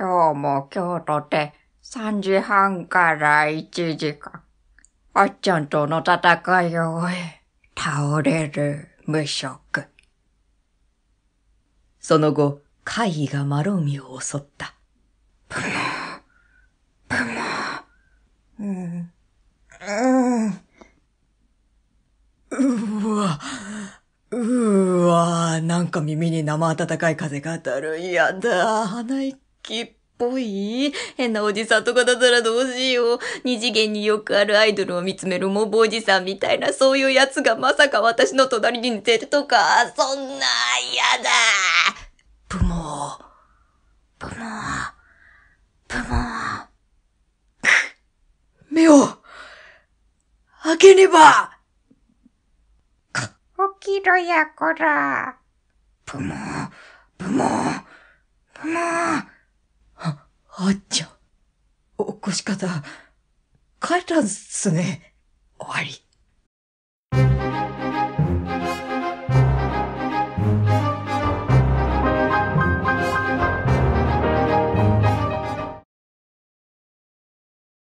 今日も今日とて3時半から1時間。あっちゃんとの戦いを終え、倒れる無職。その後、怪異が丸ミを襲った。プモー、プモー、うん、うん。うわ、うわ、なんか耳に生暖かい風が当たる。やだ、鼻息。きっぽい変なおじさんとかだったらどうしよう。二次元によくあるアイドルを見つめるモブおじさんみたいな、そういうやつがまさか私の隣に寝てるとか、そんな、嫌だぷもー。ブモー。ブモー。目を、開けねば起きろやこら。ぷもー、ブモー。あっちゃ、起こし方、変えたんすね。終わり。